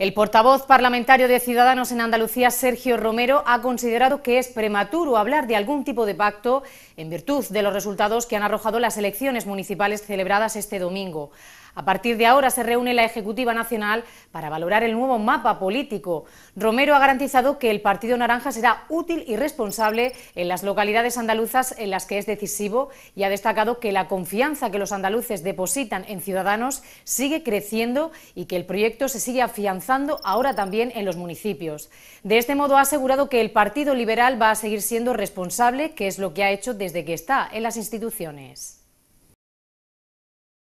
El portavoz parlamentario de Ciudadanos en Andalucía, Sergio Romero, ha considerado que es prematuro hablar de algún tipo de pacto en virtud de los resultados que han arrojado las elecciones municipales celebradas este domingo. A partir de ahora se reúne la Ejecutiva Nacional para valorar el nuevo mapa político. Romero ha garantizado que el Partido Naranja será útil y responsable en las localidades andaluzas en las que es decisivo y ha destacado que la confianza que los andaluces depositan en Ciudadanos sigue creciendo y que el proyecto se sigue afianzando ahora también en los municipios. De este modo ha asegurado que el Partido Liberal va a seguir siendo responsable, que es lo que ha hecho desde que está en las instituciones.